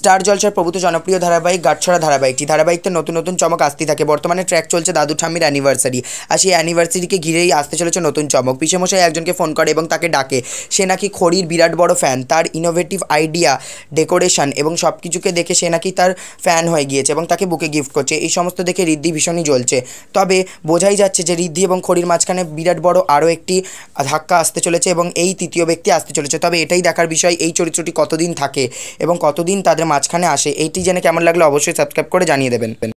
star জলসার প্রভূত জনপ্রিয় ধারাবাহিক গাঠছড়া ধারাবাহিকটি ধারাবাহিকতে নতুন নতুন চমক আসতেই থাকে বর্তমানে ট্র্যাক চলছে দাদু ঠাম্মির অ্যানিভার্সারি আর সেই অ্যানিভার্সারিকে ঘিরেই আসতে চলেছে নতুন চমক পিসেমশাই একজনকে ফোন করে এবং তাকে ডাকে সে নাকি খড়ির বিরাট বড় ফ্যান তার ইনোভেটিভ আইডিয়া ডেকোরেশন এবং সব কিছুকে দেখে সে নাকি তার ফ্যান হয়ে গিয়েছে এবং তাকে বুকে গিফট করছে এই সমস্ত দেখে রিদ্ধি ভীষণই জ্বলছে তবে বোঝাই যাচ্ছে যে ঋদ্ধি এবং খড়ির মাঝখানে বিরাট বড় আরও একটি ধাক্কা আসতে চলেছে এবং এই তৃতীয় ব্যক্তি আসতে চলেছে তবে এটাই দেখার বিষয় এই চরিত্রটি কতদিন থাকে এবং কতদিন তাদের মাঝখানে আসে এইটি জেনে কেমন লাগলো অবশ্যই সাবস্ক্রাইব করে জানিয়ে দেবেন